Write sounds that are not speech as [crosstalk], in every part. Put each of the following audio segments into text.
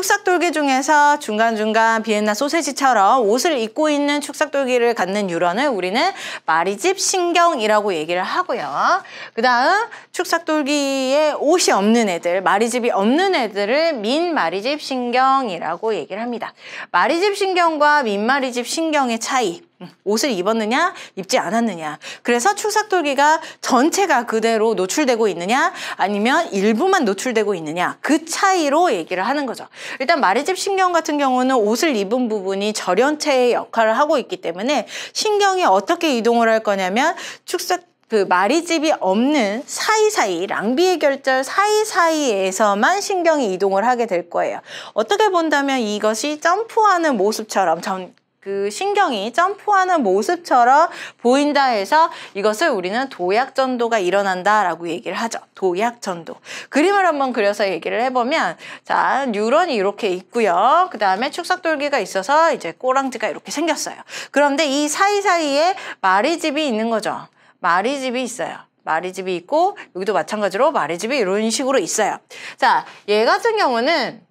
축삭돌기 중에서 중간중간 비엔나 소세지처럼 옷을 입고 있는 축삭돌기를 갖는 유런을 우리는 마리집 신경이라고 얘기를 하고요. 그 다음 축삭돌기에 옷이 없는 애들, 마리집이 없는 애들을 민마리집 신경이라고 얘기를 합니다. 마리집 신경과 민마리집 신경의 차이 옷을 입었느냐 입지 않았느냐 그래서 출삭돌기가 전체가 그대로 노출되고 있느냐 아니면 일부만 노출되고 있느냐 그 차이로 얘기를 하는 거죠 일단 마리집 신경 같은 경우는 옷을 입은 부분이 절연체의 역할을 하고 있기 때문에 신경이 어떻게 이동을 할 거냐면 축삭 그 마리집이 없는 사이사이 랑비의 결절 사이사이에서만 신경이 이동을 하게 될 거예요 어떻게 본다면 이것이 점프하는 모습처럼 전, 그 신경이 점프하는 모습처럼 보인다 해서 이것을 우리는 도약전도가 일어난다라고 얘기를 하죠. 도약전도. 그림을 한번 그려서 얘기를 해보면 자 뉴런이 이렇게 있고요. 그 다음에 축석돌기가 있어서 이제 꼬랑지가 이렇게 생겼어요. 그런데 이 사이사이에 마리집이 있는 거죠. 마리집이 있어요. 마리집이 있고 여기도 마찬가지로 마리집이 이런 식으로 있어요. 자 얘 같은 경우는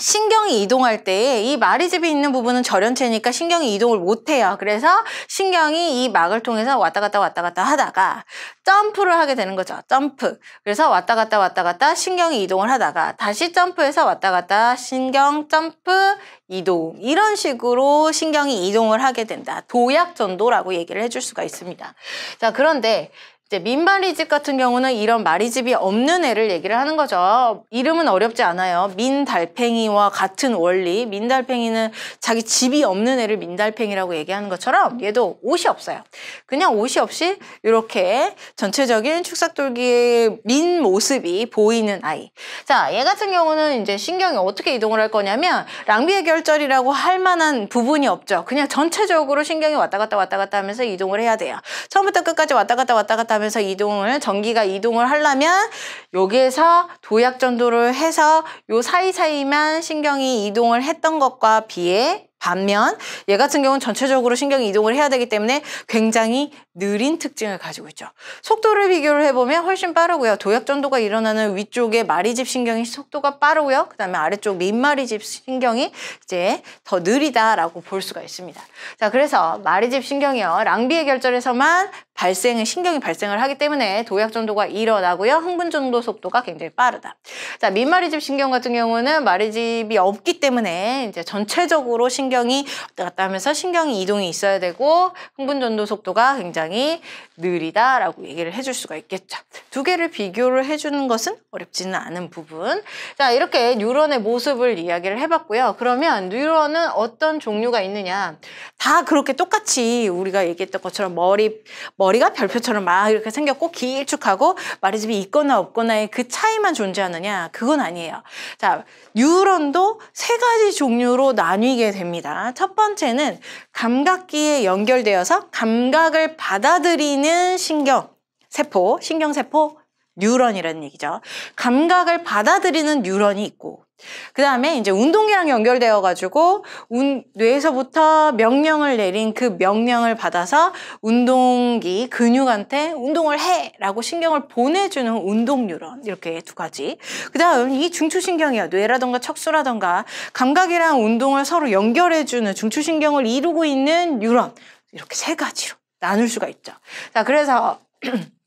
신경이 이동할 때에 이 마리집이 있는 부분은 절연체니까 신경이 이동을 못해요. 그래서 신경이 이 막을 통해서 왔다 갔다 왔다 갔다 하다가 점프를 하게 되는 거죠. 점프. 그래서 왔다 갔다 왔다 갔다 신경이 이동을 하다가 다시 점프해서 왔다 갔다 신경 점프 이동. 이런 식으로 신경이 이동을 하게 된다. 도약전도라고 얘기를 해줄 수가 있습니다. 자, 그런데 이제 민마리집 같은 경우는 이런 마리집이 없는 애를 얘기를 하는 거죠. 이름은 어렵지 않아요. 민달팽이와 같은 원리. 민달팽이는 자기 집이 없는 애를 민달팽이라고 얘기하는 것처럼 얘도 옷이 없어요. 그냥 옷이 없이 이렇게 전체적인 축삭돌기의 민 모습이 보이는 아이. 자, 얘 같은 경우는 이제 신경이 어떻게 이동을 할 거냐면 랑비의 결절이라고 할 만한 부분이 없죠. 그냥 전체적으로 신경이 왔다 갔다 왔다 갔다 하면서 이동을 해야 돼요. 처음부터 끝까지 왔다 갔다 왔다 갔다 하면서 이동을 전기가 이동을 하려면 여기에서 도약 전도를 해서 요 사이사이만 신경이 이동을 했던 것과 비해 반면 얘 같은 경우는 전체적으로 신경이 이동을 해야 되기 때문에 굉장히 느린 특징을 가지고 있죠. 속도를 비교를 해보면 훨씬 빠르고요. 도약전도가 일어나는 위쪽에 마리집 신경이 속도가 빠르고요. 그 다음에 아래쪽 민마리집 신경이 이제 더 느리다라고 볼 수가 있습니다. 자, 그래서 마리집 신경이요. 랑비의 결절에서만 발생은 신경이 발생을 하기 때문에 도약전도가 일어나고요. 흥분전도 속도가 굉장히 빠르다. 자, 민마리집 신경 같은 경우는 마리집이 없기 때문에 이제 전체적으로 신경 신경이 왔다 갔다 하면서 신경이 이동이 있어야 되고 흥분 전도 속도가 굉장히 느리다라고 얘기를 해줄 수가 있겠죠. 두 개를 비교를 해주는 것은 어렵지는 않은 부분. 자 이렇게 뉴런의 모습을 이야기를 해봤고요. 그러면 뉴런은 어떤 종류가 있느냐? 다 그렇게 똑같이 우리가 얘기했던 것처럼 머리 머리가 별표처럼 막 이렇게 생겼고 길쭉하고 말이집이 있거나 없거나의 그 차이만 존재하느냐? 그건 아니에요. 자 뉴런도 세 가지 종류로 나뉘게 됩니다. 있습니다. 첫 번째는 감각기에 연결되어서 감각을 받아들이는 신경, 세포, 신경세포, 뉴런이라는 얘기죠. 감각을 받아들이는 뉴런이 있고 그 다음에 이제 운동계랑 연결되어 가지고 운, 뇌에서부터 명령을 내린 그 명령을 받아서 운동기 근육한테 운동을 해라고 신경을 보내주는 운동뉴런 이렇게 두 가지 그 다음 이 중추신경이야 뇌라던가 척수라던가 감각이랑 운동을 서로 연결해주는 중추신경을 이루고 있는 뉴런 이렇게 세 가지로 나눌 수가 있죠 자 그래서 [clears throat]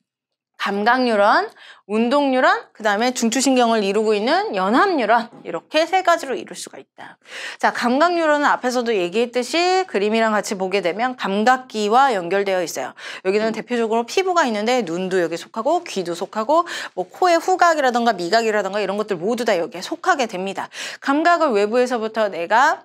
감각 n e 런 운동뉴런, 그 다음에 중추신경을 이루고 있는 연합뉴런 이렇게 세 가지로 이룰 수가 있다. 자, 감각뉴런은 앞에서도 얘기했듯이 그림이랑 같이 보게 되면 감각기와 연결되어 있어요. 여기는 대표적으로 피부가 있는데 눈도 여기 속하고 귀도 속하고 뭐 코의 후각이라던가 미각이라던가 이런 것들 모두 다 여기에 속하게 됩니다. 감각을 외부에서부터 내가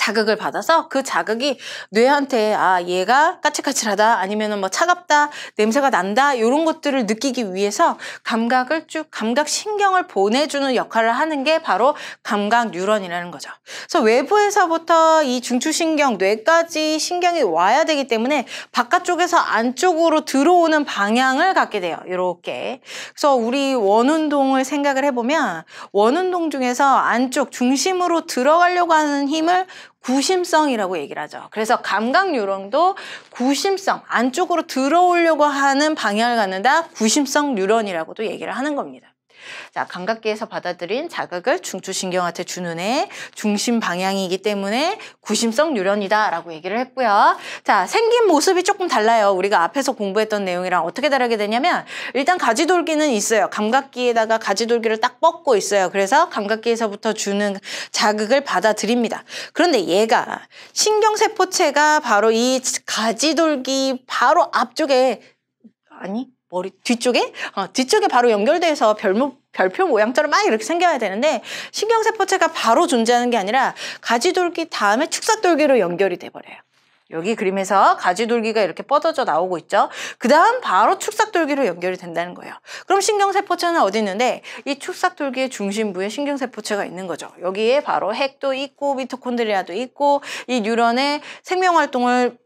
자극을 받아서 그 자극이 뇌한테 아 얘가 까칠까칠하다 아니면은 뭐 차갑다 냄새가 난다 이런 것들을 느끼기 위해서 감각을 쭉 감각 신경을 보내주는 역할을 하는 게 바로 감각 뉴런이라는 거죠. 그래서 외부에서부터 이 중추신경 뇌까지 신경이 와야 되기 때문에 바깥쪽에서 안쪽으로 들어오는 방향을 갖게 돼요. 이렇게 그래서 우리 원운동을 생각을 해보면 원운동 중에서 안쪽 중심으로 들어가려고 하는 힘을 구심성이라고 얘기를 하죠. 그래서 감각 뉴런도 구심성 안쪽으로 들어오려고 하는 방향을 갖는다 구심성 뉴런이라고도 얘기를 하는 겁니다. 자, 감각기에서 받아들인 자극을 중추신경한테 주는 애 중심 방향이기 때문에 구심성 뉴런이다라고 얘기를 했고요. 자, 생긴 모습이 조금 달라요. 우리가 앞에서 공부했던 내용이랑 어떻게 다르게 되냐면 일단 가지돌기는 있어요. 감각기에다가 가지돌기를 딱 뻗고 있어요. 그래서 감각기에서부터 주는 자극을 받아들입니다. 그런데 얘가 신경세포체가 바로 이 가지돌기 바로 앞쪽에 아니 머리 뒤쪽에 어, 뒤쪽에 바로 연결돼서 별모, 별표 모양처럼 막 이렇게 생겨야 되는데 신경세포체가 바로 존재하는 게 아니라 가지돌기 다음에 축사돌기로 연결이 돼버려요. 여기 그림에서 가지돌기가 이렇게 뻗어져 나오고 있죠. 그 다음 바로 축삭돌기로 연결이 된다는 거예요. 그럼 신경세포체는 어디 있는데 이 축삭돌기의 중심부에 신경세포체가 있는 거죠. 여기에 바로 핵도 있고 미토콘드리아도 있고 이 뉴런의 생명활동을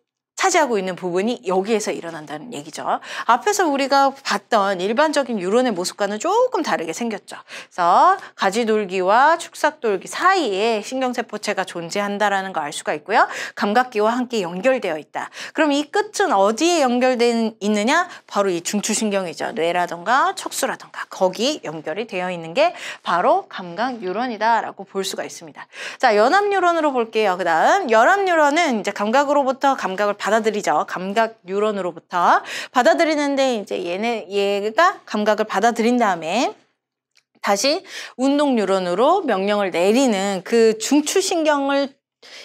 차지하고 있는 부분이 여기에서 일어난다는 얘기죠. 앞에서 우리가 봤던 일반적인 유론의 모습과는 조금 다르게 생겼죠. 그래서 가지돌기와 축삭돌기 사이에 신경세포체가 존재한다라는 걸 알 수가 있고요. 감각기와 함께 연결되어 있다. 그럼 이 끝은 어디에 연결되어 있느냐? 바로 이 중추신경이죠. 뇌라던가 척수라던가 거기 연결이 되어 있는 게 바로 감각 뉴런이다라고 볼 수가 있습니다. 자, 연합 뉴런으로 볼게요. 그다음 연합 뉴런은 이제 감각으로부터 감각을 받아 받아들이죠. 감각 뉴런으로부터 받아들이는데 이제 얘네 얘가 감각을 받아들인 다음에 다시 운동 뉴런으로 명령을 내리는 그 중추신경을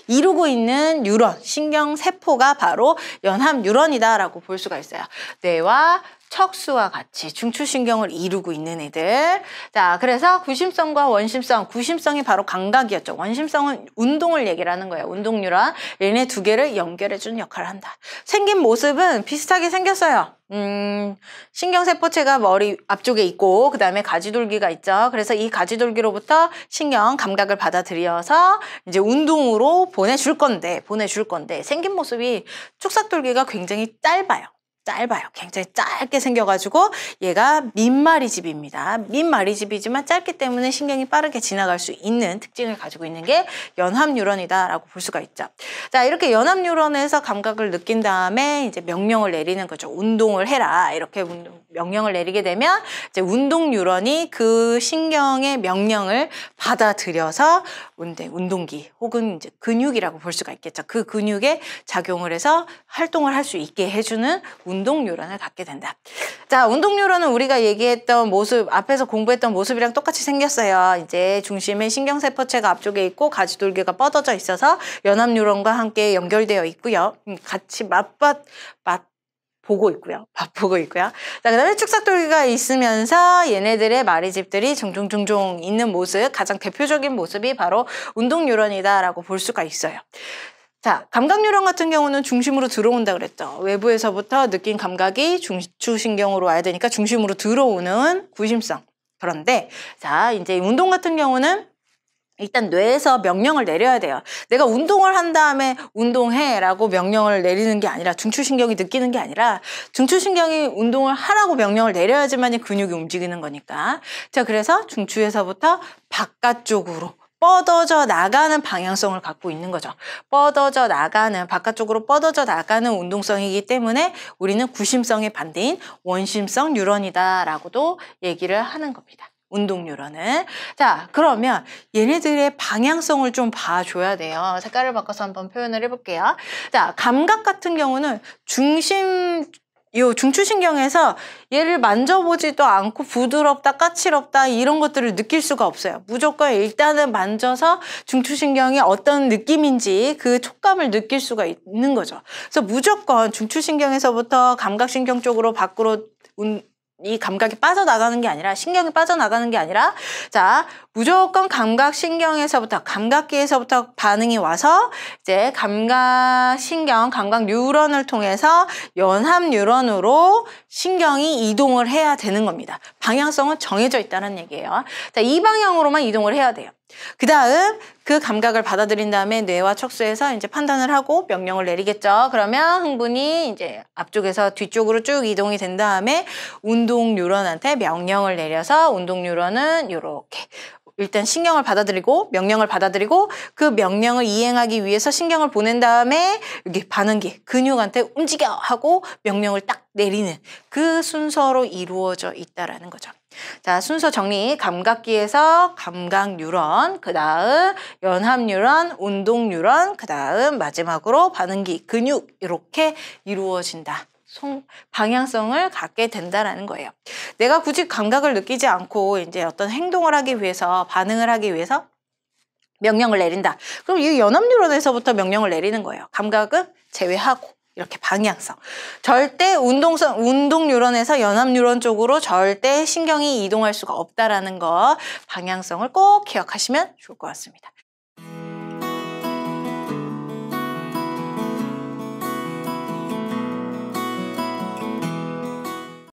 이루고 있는 뉴런, 신경세포가 바로 연합 뉴런이다라고 볼 수가 있어요. 뇌와 척수와 같이 중추신경을 이루고 있는 애들 자 그래서 구심성과 원심성 구심성이 바로 감각이었죠 원심성은 운동을 얘기를 하는 거예요 운동류랑 얘네 두 개를 연결해 주는 역할을 한다 생긴 모습은 비슷하게 생겼어요 음, 신경세포체가 머리 앞쪽에 있고 그 다음에 가지돌기가 있죠. 그래서 이 가지돌기로부터 신경 감각을 받아들여서 이제 운동으로 보내줄 건데 보내줄 건데 생긴 모습이 축삭돌기가 굉장히 짧아요. 짧아요. 굉장히 짧게 생겨가지고 얘가 민마리집입니다. 민마리집이지만 짧기 때문에 신경이 빠르게 지나갈 수 있는 특징을 가지고 있는 게 연합뉴런이다라고 볼 수가 있죠. 자 이렇게 연합뉴런에서 감각을 느낀 다음에 이제 명령을 내리는 거죠. 운동을 해라 이렇게 명령을 내리게 되면 이제 운동뉴런이 그 신경의 명령을 받아들여서 운동기 혹은 이제 근육이라고 볼 수가 있겠죠. 그 근육에 작용을 해서 활동을 할 수 있게 해주는 운동 운동요란을 갖게 된다. 자, 운동요란은 우리가 얘기했던 모습, 앞에서 공부했던 모습이랑 똑같이 생겼어요. 이제 중심에 신경세포체가 앞쪽에 있고 가지돌기가 뻗어져 있어서 연합요런과 함께 연결되어 있고요. 음, 같이 맛받 맛, 보고 있고요. 맛보고 있고요. 자, 그 다음에 축삭돌기가 있으면서 얘네들의 마리집들이 종종종종 있는 모습, 가장 대표적인 모습이 바로 운동요란이다라고볼 수가 있어요. 자, 감각뉴령 같은 경우는 중심으로 들어온다 그랬죠. 외부에서부터 느낀 감각이 중추신경으로 와야 되니까 중심으로 들어오는 구심성. 그런데 자, 이제 운동 같은 경우는 일단 뇌에서 명령을 내려야 돼요. 내가 운동을 한 다음에 운동해라고 명령을 내리는 게 아니라 중추신경이 느끼는 게 아니라 중추신경이 운동을 하라고 명령을 내려야지만 이 근육이 움직이는 거니까. 자, 그래서 중추에서부터 바깥쪽으로 뻗어져 나가는 방향성을 갖고 있는 거죠. 뻗어져 나가는 바깥쪽으로 뻗어져 나가는 운동성이기 때문에 우리는 구심성의 반대인 원심성 뉴런이다라고도 얘기를 하는 겁니다. 운동 뉴런은 자 그러면 얘네들의 방향성을 좀 봐줘야 돼요 색깔을 바꿔서 한번 표현을 해볼게요 자 감각 같은 경우는 중심 요 중추신경에서 얘를 만져보지도 않고 부드럽다 까칠없다 이런 것들을 느낄 수가 없어요 무조건 일단은 만져서 중추신경이 어떤 느낌인지 그 촉감을 느낄 수가 있는 거죠 그래서 무조건 중추신경에서부터 감각신경 쪽으로 밖으로 이 감각이 빠져나가는 게 아니라 신경이 빠져나가는 게 아니라 자 무조건 감각 신경에서부터 감각기에서부터 반응이 와서 이제 감각 신경 감각 뉴런을 통해서 연합 뉴런으로 신경이 이동을 해야 되는 겁니다 방향성은 정해져 있다는 얘기예요 자이 방향으로만 이동을 해야 돼요 그 다음 그 감각을 받아들인 다음에 뇌와 척수에서 이제 판단을 하고 명령을 내리겠죠. 그러면 흥분이 이제 앞쪽에서 뒤쪽으로 쭉 이동이 된 다음에 운동 뉴런한테 명령을 내려서 운동 뉴런은 이렇게 일단 신경을 받아들이고 명령을 받아들이고 그 명령을 이행하기 위해서 신경을 보낸 다음에 여게 반응기 근육한테 움직여 하고 명령을 딱 내리는 그 순서로 이루어져 있다라는 거죠. 자, 순서 정리. 감각기에서 감각뉴런, 그 다음 연합뉴런, 운동뉴런, 그 다음 마지막으로 반응기, 근육 이렇게 이루어진다. 송, 방향성을 갖게 된다라는 거예요. 내가 굳이 감각을 느끼지 않고 이제 어떤 행동을 하기 위해서 반응을 하기 위해서 명령을 내린다. 그럼 이 연합뉴런에서부터 명령을 내리는 거예요. 감각은 제외하고. 이렇게 방향성. 절대 운동성, 운동 뉴런에서 연합 뉴런 쪽으로 절대 신경이 이동할 수가 없다라는 거 방향성을 꼭 기억하시면 좋을 것 같습니다.